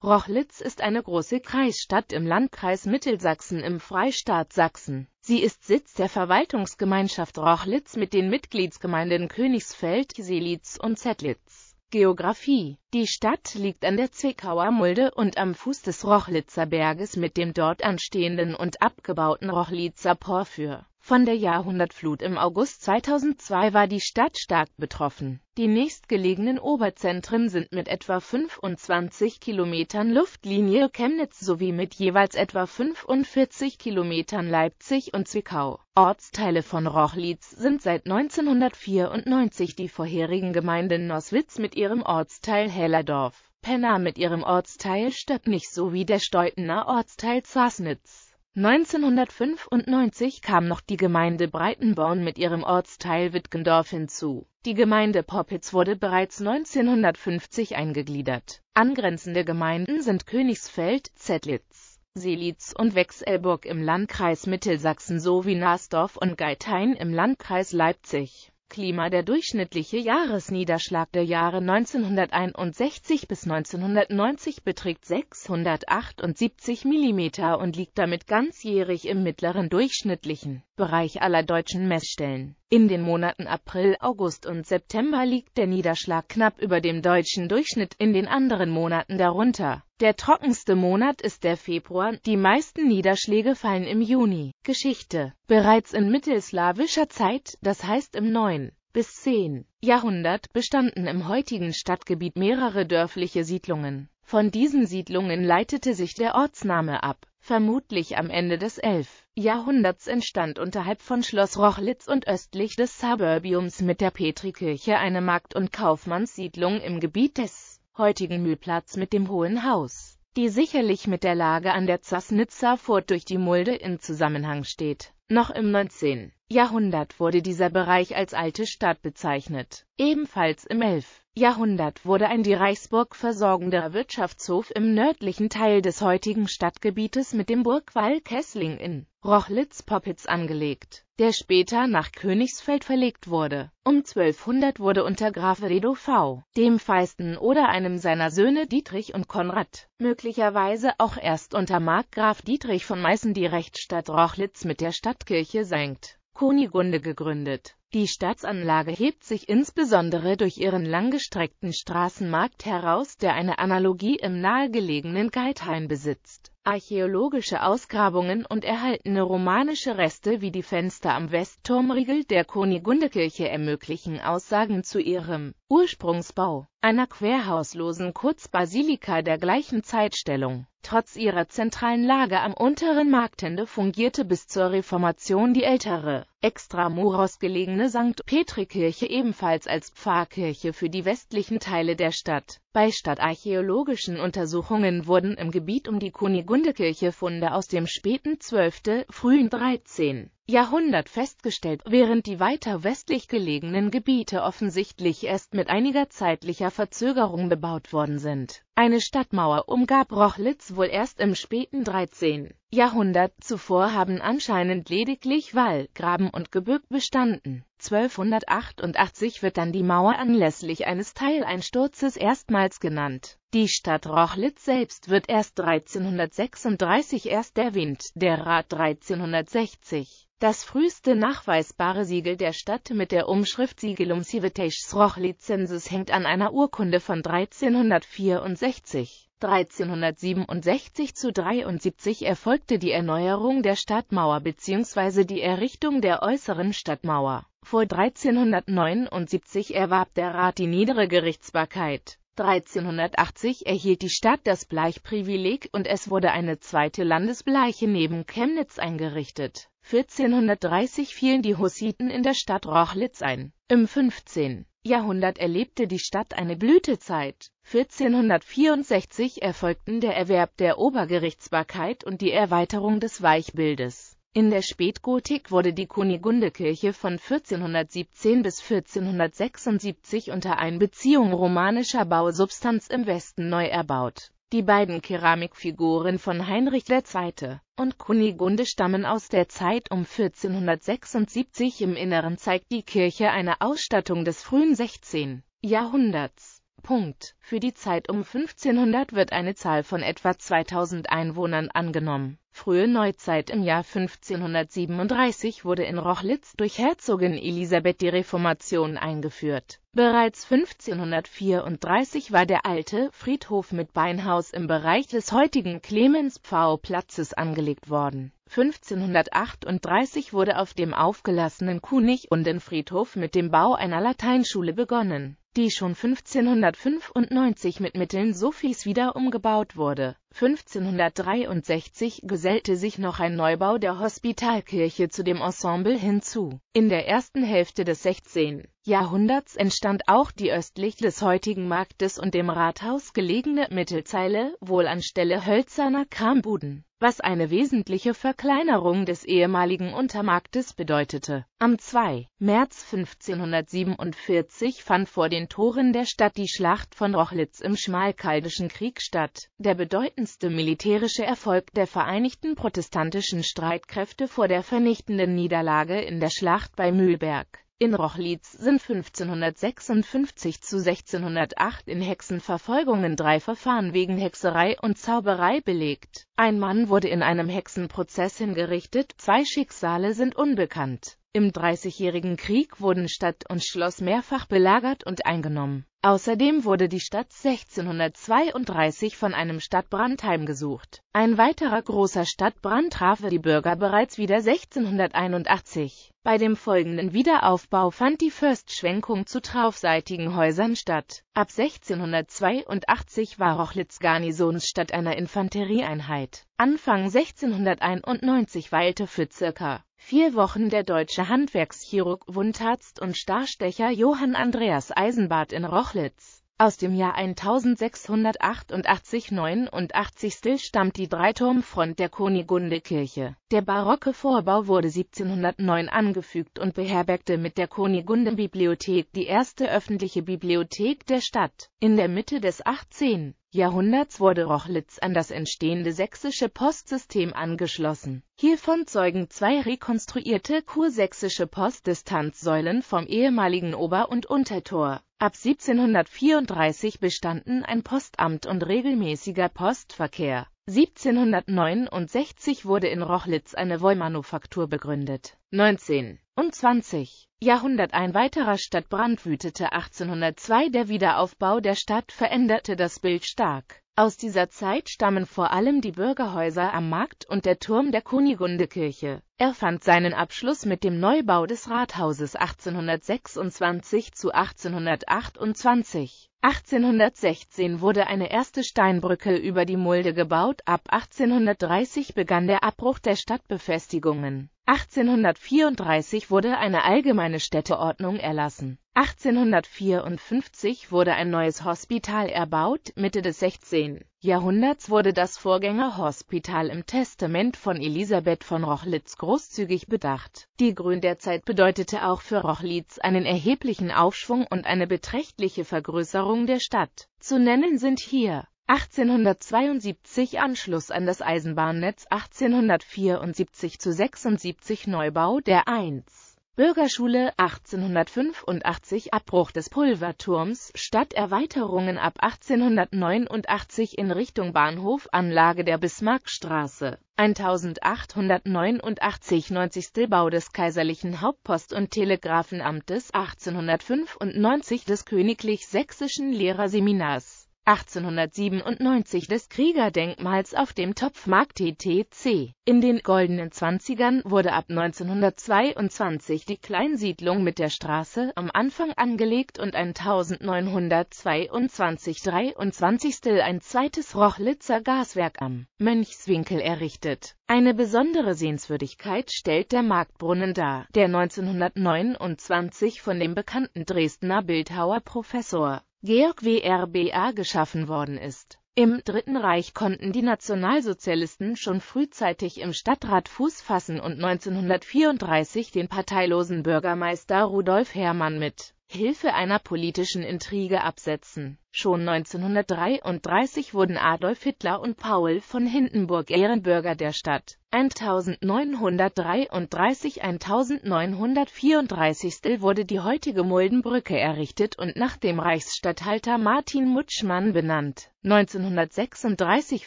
Rochlitz ist eine große Kreisstadt im Landkreis Mittelsachsen im Freistaat Sachsen. Sie ist Sitz der Verwaltungsgemeinschaft Rochlitz mit den Mitgliedsgemeinden Königsfeld, Selitz und Zettlitz. Geografie Die Stadt liegt an der Zwickauer Mulde und am Fuß des Rochlitzer Berges mit dem dort anstehenden und abgebauten Rochlitzer Porphyr von der Jahrhundertflut im August 2002 war die Stadt stark betroffen. Die nächstgelegenen Oberzentren sind mit etwa 25 Kilometern Luftlinie Chemnitz sowie mit jeweils etwa 45 Kilometern Leipzig und Zwickau. Ortsteile von Rochlitz sind seit 1994 die vorherigen Gemeinden Noswitz mit ihrem Ortsteil Hellerdorf, Penna mit ihrem Ortsteil Stöppnich sowie der Steutener Ortsteil Zasnitz. 1995 kam noch die Gemeinde Breitenborn mit ihrem Ortsteil Wittgendorf hinzu. Die Gemeinde Poppitz wurde bereits 1950 eingegliedert. Angrenzende Gemeinden sind Königsfeld, Zettlitz, Selitz und Wechselburg im Landkreis Mittelsachsen sowie Nasdorf und Geithain im Landkreis Leipzig Klima Der durchschnittliche Jahresniederschlag der Jahre 1961 bis 1990 beträgt 678 mm und liegt damit ganzjährig im mittleren durchschnittlichen Bereich aller deutschen Messstellen in den Monaten April, August und September liegt der Niederschlag knapp über dem deutschen Durchschnitt, in den anderen Monaten darunter. Der trockenste Monat ist der Februar, die meisten Niederschläge fallen im Juni. Geschichte Bereits in mittelslawischer Zeit, das heißt im 9 bis 10 Jahrhundert, bestanden im heutigen Stadtgebiet mehrere dörfliche Siedlungen. Von diesen Siedlungen leitete sich der Ortsname ab, vermutlich am Ende des 11. Jahrhunderts entstand unterhalb von Schloss Rochlitz und östlich des Suburbiums mit der Petrikirche eine Markt- und Kaufmannssiedlung im Gebiet des heutigen Mühlplatz mit dem Hohen Haus, die sicherlich mit der Lage an der Zasnitzer Furt durch die Mulde in Zusammenhang steht noch im 19. Jahrhundert wurde dieser Bereich als alte Stadt bezeichnet. Ebenfalls im 11. Jahrhundert wurde ein die Reichsburg versorgender Wirtschaftshof im nördlichen Teil des heutigen Stadtgebietes mit dem Burgwall Kessling in Rochlitz-Poppitz angelegt, der später nach Königsfeld verlegt wurde. Um 1200 wurde unter Graf Redo V., dem Feisten oder einem seiner Söhne Dietrich und Konrad, möglicherweise auch erst unter Markgraf Dietrich von Meißen die Rechtsstadt Rochlitz mit der Stadt Stadtkirche St. Kunigunde gegründet. Die Staatsanlage hebt sich insbesondere durch ihren langgestreckten Straßenmarkt heraus, der eine Analogie im nahegelegenen Geithain besitzt. Archäologische Ausgrabungen und erhaltene romanische Reste wie die Fenster am Westturmriegel der Kunigundekirche ermöglichen Aussagen zu ihrem Ursprungsbau, einer querhauslosen Kurzbasilika der gleichen Zeitstellung. Trotz ihrer zentralen Lage am unteren Marktende fungierte bis zur Reformation die ältere, extramuros gelegene St. Petrikirche ebenfalls als Pfarrkirche für die westlichen Teile der Stadt. Bei stadtarchäologischen Untersuchungen wurden im Gebiet um die Kunigundekirche Funde aus dem späten 12., frühen 13. Jahrhundert festgestellt, während die weiter westlich gelegenen Gebiete offensichtlich erst mit einiger zeitlicher Verzögerung bebaut worden sind. Eine Stadtmauer umgab Rochlitz wohl erst im späten 13. Jahrhundert, zuvor haben anscheinend lediglich Wall, Graben und Gebirg bestanden. 1288 wird dann die Mauer anlässlich eines Teileinsturzes erstmals genannt. Die Stadt Rochlitz selbst wird erst 1336 erst erwähnt, der Rat 1360. Das früheste nachweisbare Siegel der Stadt mit der Umschrift Siegelum Civitas Rochlicensis hängt an einer Urkunde von 1364. 1367 zu 73 erfolgte die Erneuerung der Stadtmauer bzw. die Errichtung der äußeren Stadtmauer. Vor 1379 erwarb der Rat die niedere Gerichtsbarkeit. 1380 erhielt die Stadt das Bleichprivileg und es wurde eine zweite Landesbleiche neben Chemnitz eingerichtet. 1430 fielen die Hussiten in der Stadt Rochlitz ein. Im 15. Jahrhundert erlebte die Stadt eine Blütezeit. 1464 erfolgten der Erwerb der Obergerichtsbarkeit und die Erweiterung des Weichbildes. In der Spätgotik wurde die Kunigundekirche von 1417 bis 1476 unter Einbeziehung romanischer Bausubstanz im Westen neu erbaut. Die beiden Keramikfiguren von Heinrich II. und Kunigunde stammen aus der Zeit um 1476. Im Inneren zeigt die Kirche eine Ausstattung des frühen 16. Jahrhunderts. Punkt. Für die Zeit um 1500 wird eine Zahl von etwa 2000 Einwohnern angenommen Frühe Neuzeit im Jahr 1537 wurde in Rochlitz durch Herzogin Elisabeth die Reformation eingeführt. Bereits 1534 war der alte Friedhof mit Beinhaus im Bereich des heutigen Clemens-Pfau-Platzes angelegt worden. 1538 wurde auf dem aufgelassenen Kunig und in Friedhof mit dem Bau einer Lateinschule begonnen, die schon 1595 mit Mitteln Sophies wieder umgebaut wurde 1563 gesellte sich noch ein Neubau der Hospitalkirche zu dem Ensemble hinzu. In der ersten Hälfte des 16. Jahrhunderts entstand auch die östlich des heutigen Marktes und dem Rathaus gelegene Mittelzeile, wohl anstelle hölzerner Krambuden, was eine wesentliche Verkleinerung des ehemaligen Untermarktes bedeutete. Am 2. März 1547 fand vor den Toren der Stadt die Schlacht von Rochlitz im Schmalkaldischen Krieg statt, der bedeutendste militärische Erfolg der Vereinigten Protestantischen Streitkräfte vor der vernichtenden Niederlage in der Schlacht bei Mühlberg. In Rochlitz sind 1556 zu 1608 in Hexenverfolgungen drei Verfahren wegen Hexerei und Zauberei belegt. Ein Mann wurde in einem Hexenprozess hingerichtet, zwei Schicksale sind unbekannt im Dreißigjährigen Krieg wurden Stadt und Schloss mehrfach belagert und eingenommen. Außerdem wurde die Stadt 1632 von einem Stadtbrand heimgesucht. Ein weiterer großer Stadtbrand traf die Bürger bereits wieder 1681. Bei dem folgenden Wiederaufbau fand die Fürstschwenkung zu traufseitigen Häusern statt. Ab 1682 war Rochlitz Garnisonsstadt einer Infanterieeinheit. Anfang 1691 weilte für ca. Vier Wochen der deutsche Handwerkschirurg, Wundarzt und Starstecher Johann Andreas Eisenbart in Rochlitz. Aus dem Jahr 1688-89 stammt die Dreiturmfront der Kunigunde-Kirche. Der barocke Vorbau wurde 1709 angefügt und beherbergte mit der Kunigundenbibliothek die erste öffentliche Bibliothek der Stadt. In der Mitte des 18. Jahrhunderts wurde Rochlitz an das entstehende sächsische Postsystem angeschlossen. Hiervon zeugen zwei rekonstruierte kursächsische Postdistanzsäulen vom ehemaligen Ober- und Untertor. Ab 1734 bestanden ein Postamt und regelmäßiger Postverkehr. 1769 wurde in Rochlitz eine Wollmanufaktur begründet. 19 und 20 Jahrhundert ein weiterer Stadtbrand wütete 1802 der Wiederaufbau der Stadt veränderte das Bild stark. Aus dieser Zeit stammen vor allem die Bürgerhäuser am Markt und der Turm der Kunigundekirche. Er fand seinen Abschluss mit dem Neubau des Rathauses 1826 zu 1828. 1816 wurde eine erste Steinbrücke über die Mulde gebaut, ab 1830 begann der Abbruch der Stadtbefestigungen. 1834 wurde eine allgemeine Städteordnung erlassen. 1854 wurde ein neues Hospital erbaut, Mitte des 16. Jahrhunderts wurde das Vorgängerhospital im Testament von Elisabeth von Rochlitz großzügig bedacht. Die Grün Gründerzeit bedeutete auch für Rochlitz einen erheblichen Aufschwung und eine beträchtliche Vergrößerung der Stadt. Zu nennen sind hier 1872 Anschluss an das Eisenbahnnetz, 1874 zu 76 Neubau der 1. Bürgerschule 1885 Abbruch des Pulverturms, Stadterweiterungen ab 1889 in Richtung Bahnhof, Anlage der Bismarckstraße, 1889 90. Bau des Kaiserlichen Hauptpost- und Telegrafenamtes, 1895 des Königlich Sächsischen Lehrerseminars 1897 des Kriegerdenkmals auf dem Topfmarkt TTC. In den goldenen Zwanzigern wurde ab 1922 die Kleinsiedlung mit der Straße am Anfang angelegt und ein 1922-23 ein zweites Rochlitzer Gaswerk am Mönchswinkel errichtet. Eine besondere Sehenswürdigkeit stellt der Marktbrunnen dar, der 1929 von dem bekannten Dresdner Bildhauer Professor Georg WRBA geschaffen worden ist. Im Dritten Reich konnten die Nationalsozialisten schon frühzeitig im Stadtrat Fuß fassen und 1934 den parteilosen Bürgermeister Rudolf Herrmann mit Hilfe einer politischen Intrige absetzen. Schon 1933 wurden Adolf Hitler und Paul von Hindenburg Ehrenbürger der Stadt. 1933-1934 wurde die heutige Muldenbrücke errichtet und nach dem Reichsstatthalter Martin Mutschmann benannt. 1936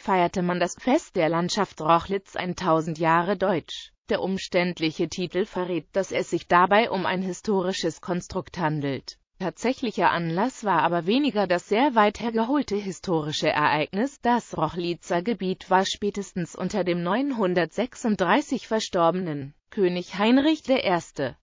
feierte man das Fest der Landschaft Rochlitz 1000 Jahre Deutsch. Der umständliche Titel verrät, dass es sich dabei um ein historisches Konstrukt handelt. Tatsächlicher Anlass war aber weniger das sehr weit hergeholte historische Ereignis, das Rochlitzer Gebiet war spätestens unter dem 936 verstorbenen König Heinrich I.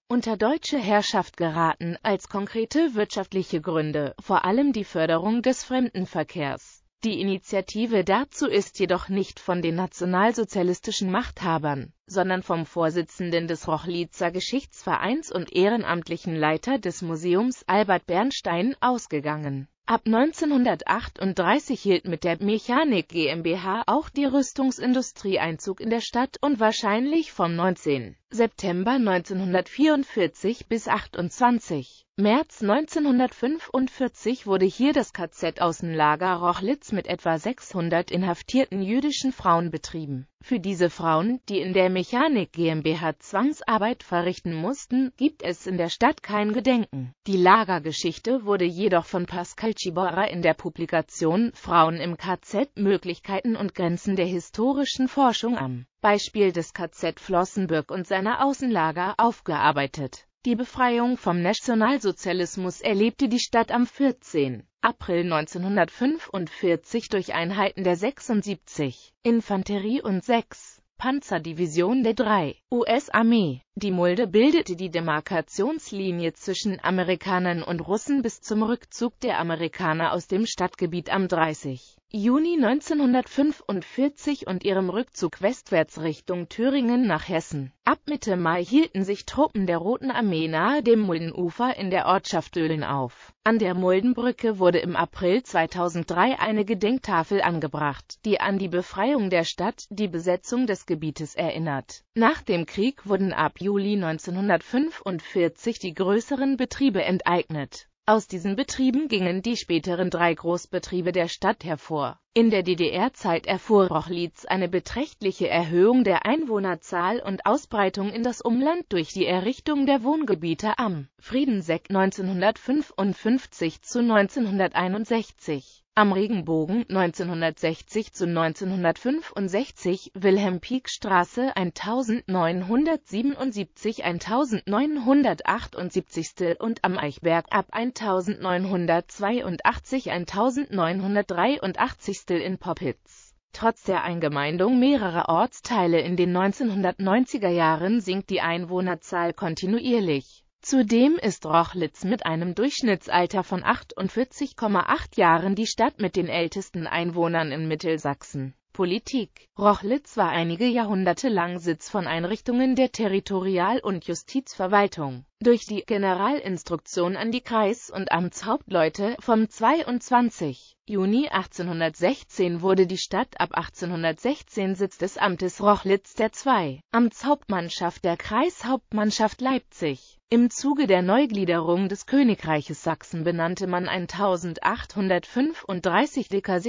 unter deutsche Herrschaft geraten, als konkrete wirtschaftliche Gründe, vor allem die Förderung des Fremdenverkehrs. Die Initiative dazu ist jedoch nicht von den nationalsozialistischen Machthabern, sondern vom Vorsitzenden des Rochlitzer Geschichtsvereins und ehrenamtlichen Leiter des Museums Albert Bernstein ausgegangen Ab 1938 hielt mit der Mechanik GmbH auch die Rüstungsindustrie Einzug in der Stadt und wahrscheinlich vom 19. September 1944 bis 28. März 1945 wurde hier das KZ-Außenlager Rochlitz mit etwa 600 inhaftierten jüdischen Frauen betrieben für diese Frauen, die in der Mechanik GmbH Zwangsarbeit verrichten mussten, gibt es in der Stadt kein Gedenken. Die Lagergeschichte wurde jedoch von Pascal Ciborra in der Publikation Frauen im KZ – Möglichkeiten und Grenzen der historischen Forschung am Beispiel des KZ Flossenbürg und seiner Außenlager aufgearbeitet die Befreiung vom Nationalsozialismus erlebte die Stadt am 14. April 1945 durch Einheiten der 76 Infanterie und 6 Panzerdivision der 3 US-Armee. Die Mulde bildete die Demarkationslinie zwischen Amerikanern und Russen bis zum Rückzug der Amerikaner aus dem Stadtgebiet am 30. Juni 1945 und ihrem Rückzug westwärts Richtung Thüringen nach Hessen. Ab Mitte Mai hielten sich Truppen der Roten Armee nahe dem Muldenufer in der Ortschaft Dölen auf. An der Muldenbrücke wurde im April 2003 eine Gedenktafel angebracht, die an die Befreiung der Stadt, die Besetzung des Gebietes erinnert. Nach dem Krieg wurden ab Juli 1945 die größeren Betriebe enteignet aus diesen Betrieben gingen die späteren drei Großbetriebe der Stadt hervor in der DDR-Zeit erfuhr Rochlitz eine beträchtliche Erhöhung der Einwohnerzahl und Ausbreitung in das Umland durch die Errichtung der Wohngebiete am Friedenseck 1955 zu 1961, am Regenbogen 1960 zu 1965, Wilhelm-Pieck-Straße 1977 1978 und am Eichberg ab 1982 1983 Stil in Poppitz. Trotz der Eingemeindung mehrerer Ortsteile in den 1990er Jahren sinkt die Einwohnerzahl kontinuierlich. Zudem ist Rochlitz mit einem Durchschnittsalter von 48,8 Jahren die Stadt mit den ältesten Einwohnern in Mittelsachsen. Politik Rochlitz war einige Jahrhunderte lang Sitz von Einrichtungen der Territorial- und Justizverwaltung. Durch die Generalinstruktion an die Kreis- und Amtshauptleute vom 22. Juni 1816 wurde die Stadt ab 1816 Sitz des Amtes Rochlitz der II, Amtshauptmannschaft der Kreishauptmannschaft Leipzig. Im Zuge der Neugliederung des Königreiches Sachsen benannte man ein 1835 Decker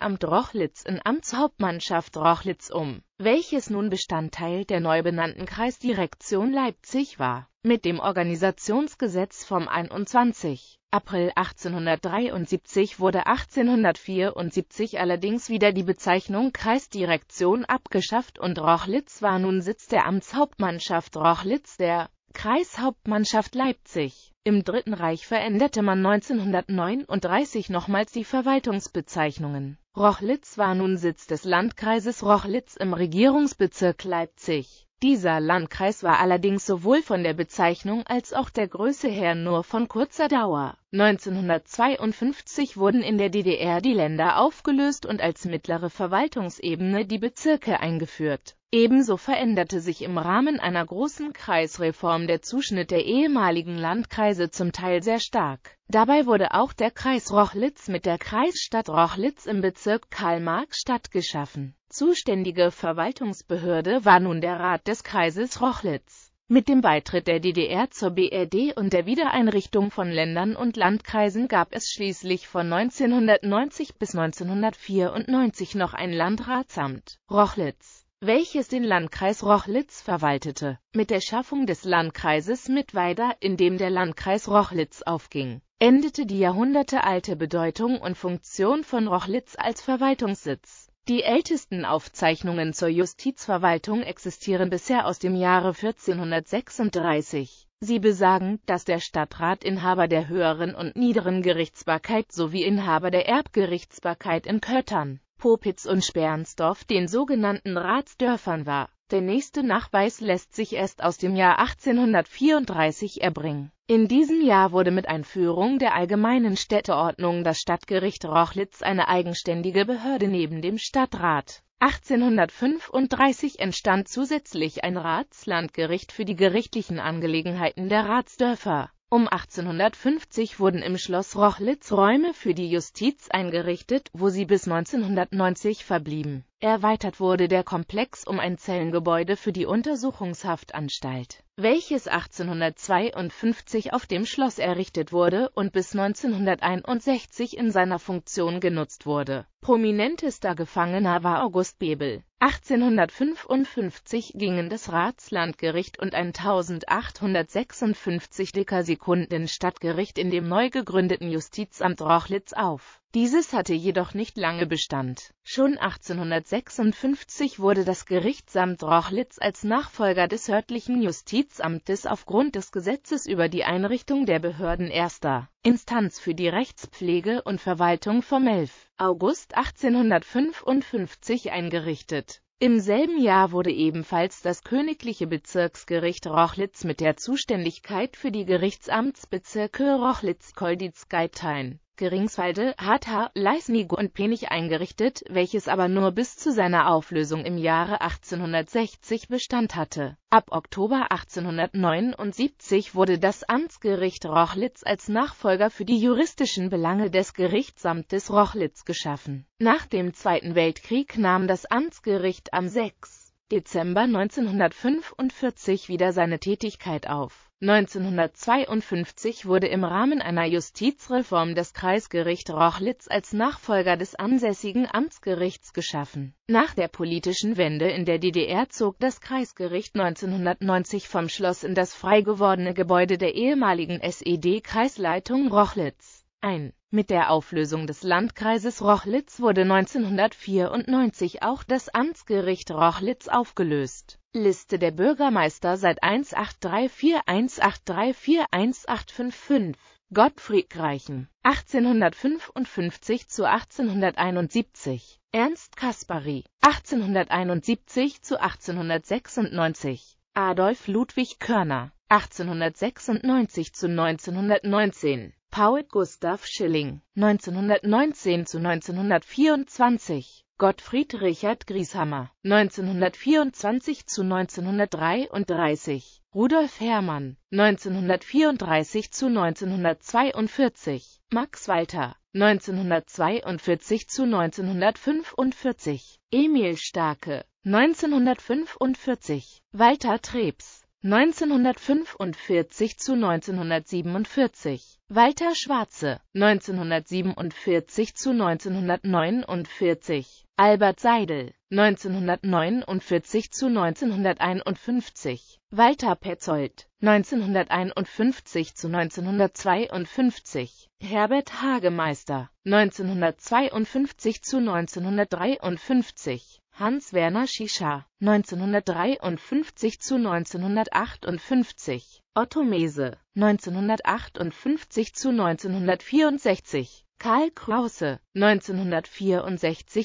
Amt Rochlitz in Amtshauptmannschaft Rochlitz um welches nun Bestandteil der neu benannten Kreisdirektion Leipzig war. Mit dem Organisationsgesetz vom 21. April 1873 wurde 1874 allerdings wieder die Bezeichnung Kreisdirektion abgeschafft und Rochlitz war nun Sitz der Amtshauptmannschaft Rochlitz der Kreishauptmannschaft Leipzig. Im Dritten Reich veränderte man 1939 nochmals die Verwaltungsbezeichnungen Rochlitz war nun Sitz des Landkreises Rochlitz im Regierungsbezirk Leipzig. Dieser Landkreis war allerdings sowohl von der Bezeichnung als auch der Größe her nur von kurzer Dauer. 1952 wurden in der DDR die Länder aufgelöst und als mittlere Verwaltungsebene die Bezirke eingeführt Ebenso veränderte sich im Rahmen einer großen Kreisreform der Zuschnitt der ehemaligen Landkreise zum Teil sehr stark. Dabei wurde auch der Kreis Rochlitz mit der Kreisstadt Rochlitz im Bezirk Karl-Marx-Stadt geschaffen. Zuständige Verwaltungsbehörde war nun der Rat des Kreises Rochlitz. Mit dem Beitritt der DDR zur BRD und der Wiedereinrichtung von Ländern und Landkreisen gab es schließlich von 1990 bis 1994 noch ein Landratsamt Rochlitz welches den Landkreis Rochlitz verwaltete. Mit der Schaffung des Landkreises Mittweida, in dem der Landkreis Rochlitz aufging, endete die jahrhundertealte Bedeutung und Funktion von Rochlitz als Verwaltungssitz. Die ältesten Aufzeichnungen zur Justizverwaltung existieren bisher aus dem Jahre 1436. Sie besagen, dass der Stadtrat Inhaber der höheren und niederen Gerichtsbarkeit sowie Inhaber der Erbgerichtsbarkeit in Köttern Popitz und Spernsdorf den sogenannten Ratsdörfern war. Der nächste Nachweis lässt sich erst aus dem Jahr 1834 erbringen. In diesem Jahr wurde mit Einführung der allgemeinen Städteordnung das Stadtgericht Rochlitz eine eigenständige Behörde neben dem Stadtrat. 1835 entstand zusätzlich ein Ratslandgericht für die gerichtlichen Angelegenheiten der Ratsdörfer. Um 1850 wurden im Schloss Rochlitz Räume für die Justiz eingerichtet, wo sie bis 1990 verblieben Erweitert wurde der Komplex um ein Zellengebäude für die Untersuchungshaftanstalt, welches 1852 auf dem Schloss errichtet wurde und bis 1961 in seiner Funktion genutzt wurde. Prominentester Gefangener war August Bebel. 1855 gingen das Ratslandgericht und ein 1856 Dekasekunden Stadtgericht in dem neu gegründeten Justizamt Rochlitz auf dieses hatte jedoch nicht lange Bestand. Schon 1856 wurde das Gericht samt Rochlitz als Nachfolger des örtlichen Justizamtes aufgrund des Gesetzes über die Einrichtung der Behörden erster Instanz für die Rechtspflege und Verwaltung vom 11. August 1855 eingerichtet. Im selben Jahr wurde ebenfalls das Königliche Bezirksgericht Rochlitz mit der Zuständigkeit für die Gerichtsamtsbezirke Rochlitz-Kolditz-Geithain Geringswalde, Hatta, Leisnig und Penich eingerichtet, welches aber nur bis zu seiner Auflösung im Jahre 1860 Bestand hatte. Ab Oktober 1879 wurde das Amtsgericht Rochlitz als Nachfolger für die juristischen Belange des Gerichtsamtes Rochlitz geschaffen. Nach dem Zweiten Weltkrieg nahm das Amtsgericht am 6. Dezember 1945 wieder seine Tätigkeit auf 1952 wurde im Rahmen einer Justizreform das Kreisgericht Rochlitz als Nachfolger des ansässigen Amtsgerichts geschaffen. Nach der politischen Wende in der DDR zog das Kreisgericht 1990 vom Schloss in das frei gewordene Gebäude der ehemaligen SED-Kreisleitung Rochlitz ein. Mit der Auflösung des Landkreises Rochlitz wurde 1994 auch das Amtsgericht Rochlitz aufgelöst. Liste der Bürgermeister seit 1834-1834-1855 Gottfried Greichen 1855 zu 1871 Ernst Kaspari 1871 zu 1896 Adolf Ludwig Körner 1896 zu 1919 Paul Gustav Schilling, 1919 zu 1924, Gottfried Richard Grieshammer, 1924 zu 1933, Rudolf Herrmann, 1934 zu 1942, Max Walter, 1942 zu 1945, Emil Starke, 1945, Walter Trebs, 1945 zu 1947, Walter Schwarze, 1947 zu 1949 Albert Seidel, 1949 zu 1951, Walter Petzold, 1951 zu 1952, Herbert Hagemeister, 1952 zu 1953, Hans-Werner Schieschar, 1953 zu 1958, Otto Mese, 1958 zu 1964, Karl Krause, 1964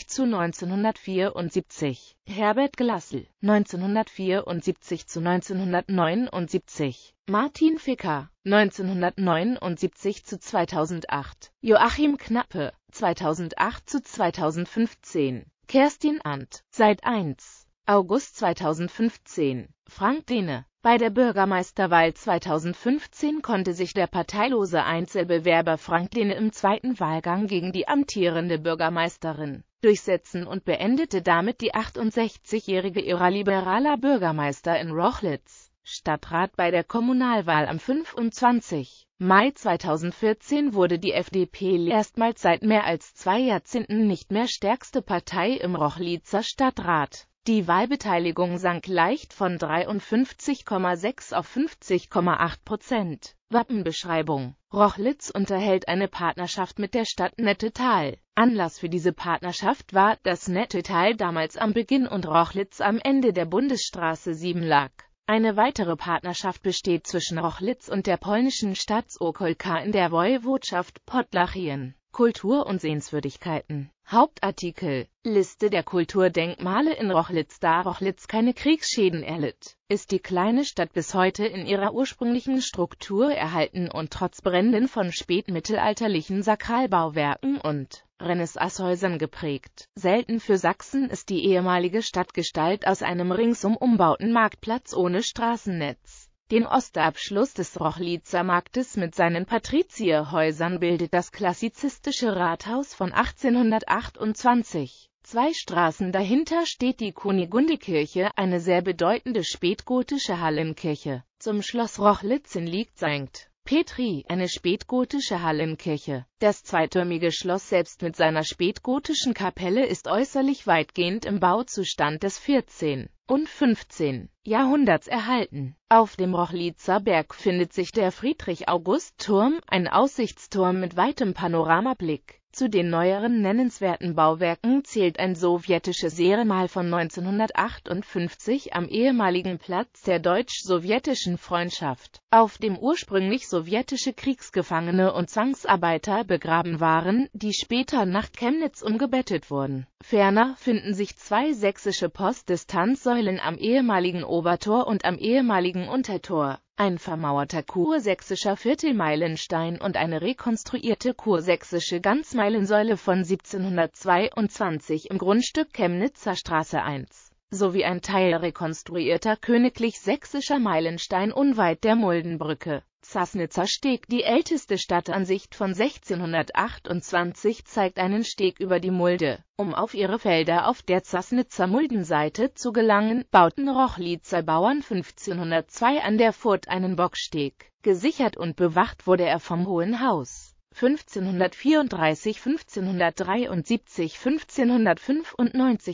zu 1974, Herbert Glassel, 1974 zu 1979, Martin Ficker, 1979 zu 2008, Joachim Knappe, 2008 zu 2015, Kerstin Arndt, seit 1. August 2015, Frank Dehne, bei der Bürgermeisterwahl 2015 konnte sich der parteilose Einzelbewerber Frank Lehne im zweiten Wahlgang gegen die amtierende Bürgermeisterin durchsetzen und beendete damit die 68-jährige ihrer liberaler Bürgermeister in Rochlitz. Stadtrat bei der Kommunalwahl am 25. Mai 2014 wurde die FDP erstmals seit mehr als zwei Jahrzehnten nicht mehr stärkste Partei im Rochlitzer Stadtrat. Die Wahlbeteiligung sank leicht von 53,6 auf 50,8 Prozent. Wappenbeschreibung Rochlitz unterhält eine Partnerschaft mit der Stadt Nettetal. Anlass für diese Partnerschaft war, dass Nettetal damals am Beginn und Rochlitz am Ende der Bundesstraße 7 lag. Eine weitere Partnerschaft besteht zwischen Rochlitz und der polnischen Stadt Sokolka in der Woiwodschaft Podlachien. Kultur und Sehenswürdigkeiten Hauptartikel Liste der Kulturdenkmale in Rochlitz Da Rochlitz keine Kriegsschäden erlitt, ist die kleine Stadt bis heute in ihrer ursprünglichen Struktur erhalten und trotz Bränden von spätmittelalterlichen Sakralbauwerken und Renaissancehäusern geprägt. Selten für Sachsen ist die ehemalige Stadtgestalt aus einem ringsum umbauten Marktplatz ohne Straßennetz den Ostabschluss des Rochlitzer Marktes mit seinen Patrizierhäusern bildet das klassizistische Rathaus von 1828. Zwei Straßen dahinter steht die Kunigundekirche, eine sehr bedeutende spätgotische Hallenkirche. Zum Schloss Rochlitzen liegt St. Petri, eine spätgotische Hallenkirche. Das zweitürmige Schloss selbst mit seiner spätgotischen Kapelle ist äußerlich weitgehend im Bauzustand des 14. und 15. Jahrhunderts erhalten. Auf dem Rochlitzer Berg findet sich der Friedrich-August-Turm, ein Aussichtsturm mit weitem Panoramablick. Zu den neueren nennenswerten Bauwerken zählt ein sowjetisches Ehrenmal von 1958 am ehemaligen Platz der deutsch-sowjetischen Freundschaft, auf dem ursprünglich sowjetische Kriegsgefangene und Zwangsarbeiter begraben waren, die später nach Chemnitz umgebettet wurden. Ferner finden sich zwei sächsische Postdistanzsäulen am ehemaligen Obertor und am ehemaligen Untertor ein vermauerter kursächsischer Viertelmeilenstein und eine rekonstruierte kursächsische Ganzmeilensäule von 1722 im Grundstück Chemnitzer Straße 1 sowie ein teilrekonstruierter königlich-sächsischer Meilenstein unweit der Muldenbrücke Zasnitzer Steg Die älteste Stadtansicht von 1628 zeigt einen Steg über die Mulde. Um auf ihre Felder auf der Zasnitzer Muldenseite zu gelangen, bauten Rochlitzer Bauern 1502 an der Furt einen Bocksteg. Gesichert und bewacht wurde er vom Hohen Haus. 1534, 1573, 1595,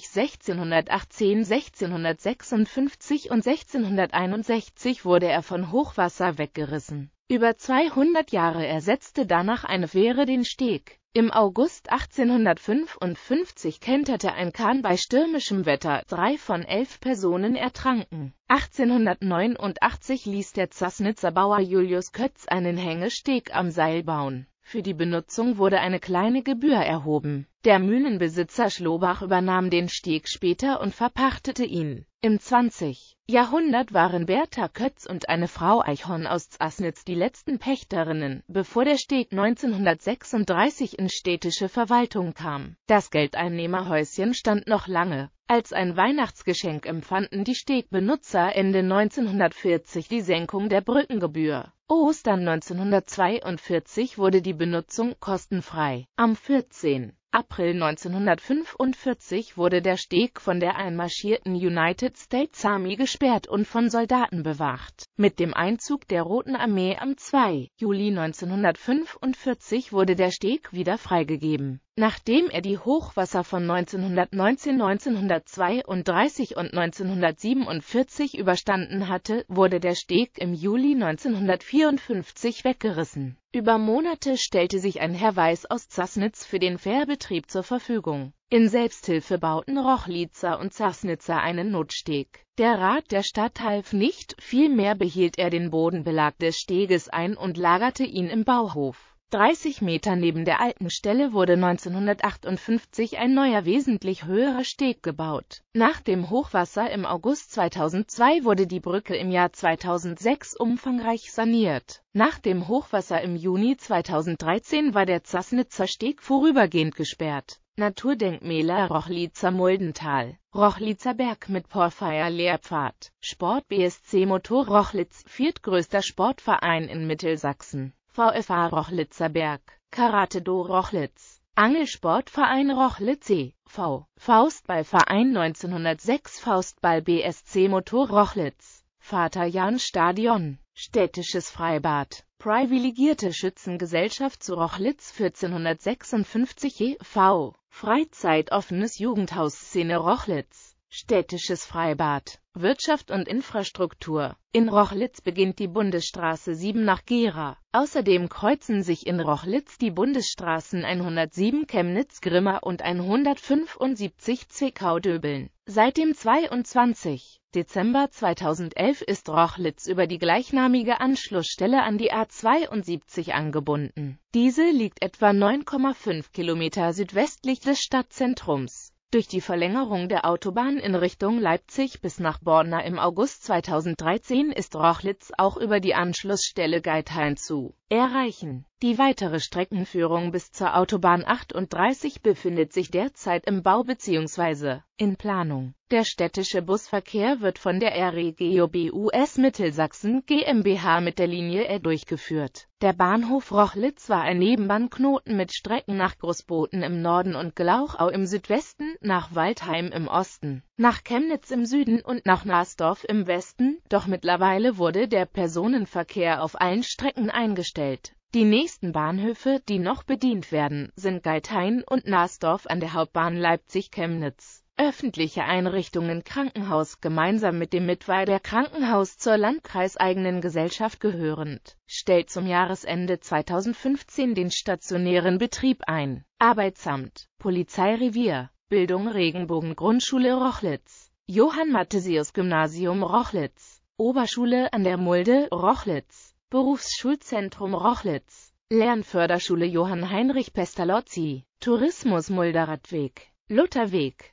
1618, 1656 und 1661 wurde er von Hochwasser weggerissen. Über 200 Jahre ersetzte danach eine Fähre den Steg. Im August 1855 kenterte ein Kahn bei stürmischem Wetter, drei von elf Personen ertranken. 1889 ließ der Zassnitzer Bauer Julius Kötz einen Hängesteg am Seil bauen. Für die Benutzung wurde eine kleine Gebühr erhoben. Der Mühlenbesitzer Schlobach übernahm den Steg später und verpachtete ihn. Im 20. Jahrhundert waren Bertha Kötz und eine Frau Eichhorn aus Asnitz die letzten Pächterinnen, bevor der Steg 1936 in städtische Verwaltung kam. Das Geldeinnehmerhäuschen stand noch lange. Als ein Weihnachtsgeschenk empfanden die Stegbenutzer Ende 1940 die Senkung der Brückengebühr. Ostern 1942 wurde die Benutzung kostenfrei. Am 14. April 1945 wurde der Steg von der einmarschierten United States Army gesperrt und von Soldaten bewacht. Mit dem Einzug der Roten Armee am 2. Juli 1945 wurde der Steg wieder freigegeben Nachdem er die Hochwasser von 1919, 1932 und 1947 überstanden hatte, wurde der Steg im Juli 1954 weggerissen. Über Monate stellte sich ein Herr Weiß aus Zassnitz für den Fährbetrieb zur Verfügung. In Selbsthilfe bauten Rochlitzer und Zassnitzer einen Notsteg. Der Rat der Stadt half nicht, vielmehr behielt er den Bodenbelag des Steges ein und lagerte ihn im Bauhof. 30 Meter neben der alten Stelle wurde 1958 ein neuer wesentlich höherer Steg gebaut. Nach dem Hochwasser im August 2002 wurde die Brücke im Jahr 2006 umfangreich saniert. Nach dem Hochwasser im Juni 2013 war der Zassnitzer Steg vorübergehend gesperrt. Naturdenkmäler Rochlitzer Muldental, Rochlitzer Berg mit Porphyr Lehrpfad, Sport BSC Motor Rochlitz, viertgrößter Sportverein in Mittelsachsen. VfA Rochlitzer Berg, Karate-Do Rochlitz, Angelsportverein Rochlitz e.V., Faustballverein 1906 Faustball BSC Motor Rochlitz, Vater-Jahn-Stadion, Städtisches Freibad, Privilegierte Schützengesellschaft zu Rochlitz 1456 e.V., Freizeit Offenes Jugendhaus Szene Rochlitz Städtisches Freibad, Wirtschaft und Infrastruktur. In Rochlitz beginnt die Bundesstraße 7 nach Gera. Außerdem kreuzen sich in Rochlitz die Bundesstraßen 107 Chemnitz-Grimma und 175 Zwickau-Döbeln. Seit dem 22. Dezember 2011 ist Rochlitz über die gleichnamige Anschlussstelle an die A72 angebunden. Diese liegt etwa 9,5 Kilometer südwestlich des Stadtzentrums. Durch die Verlängerung der Autobahn in Richtung Leipzig bis nach Borna im August 2013 ist Rochlitz auch über die Anschlussstelle Geithain zu erreichen. Die weitere Streckenführung bis zur Autobahn 38 befindet sich derzeit im Bau bzw. in Planung. Der städtische Busverkehr wird von der REGIO BUS Mittelsachsen GmbH mit der Linie E durchgeführt. Der Bahnhof Rochlitz war ein Nebenbahnknoten mit Strecken nach Großboten im Norden und Glauchau im Südwesten, nach Waldheim im Osten nach Chemnitz im Süden und nach Nasdorf im Westen, doch mittlerweile wurde der Personenverkehr auf allen Strecken eingestellt. Die nächsten Bahnhöfe, die noch bedient werden, sind Geithain und Nasdorf an der Hauptbahn Leipzig-Chemnitz. Öffentliche Einrichtungen Krankenhaus gemeinsam mit dem Mittweider Krankenhaus zur landkreiseigenen Gesellschaft gehörend, stellt zum Jahresende 2015 den stationären Betrieb ein. Arbeitsamt, Polizeirevier, Bildung Regenbogen Grundschule Rochlitz, Johann Matthesius Gymnasium Rochlitz, Oberschule an der Mulde Rochlitz, Berufsschulzentrum Rochlitz, Lernförderschule Johann Heinrich Pestalozzi, Tourismus Mulderadweg, Lutherweg,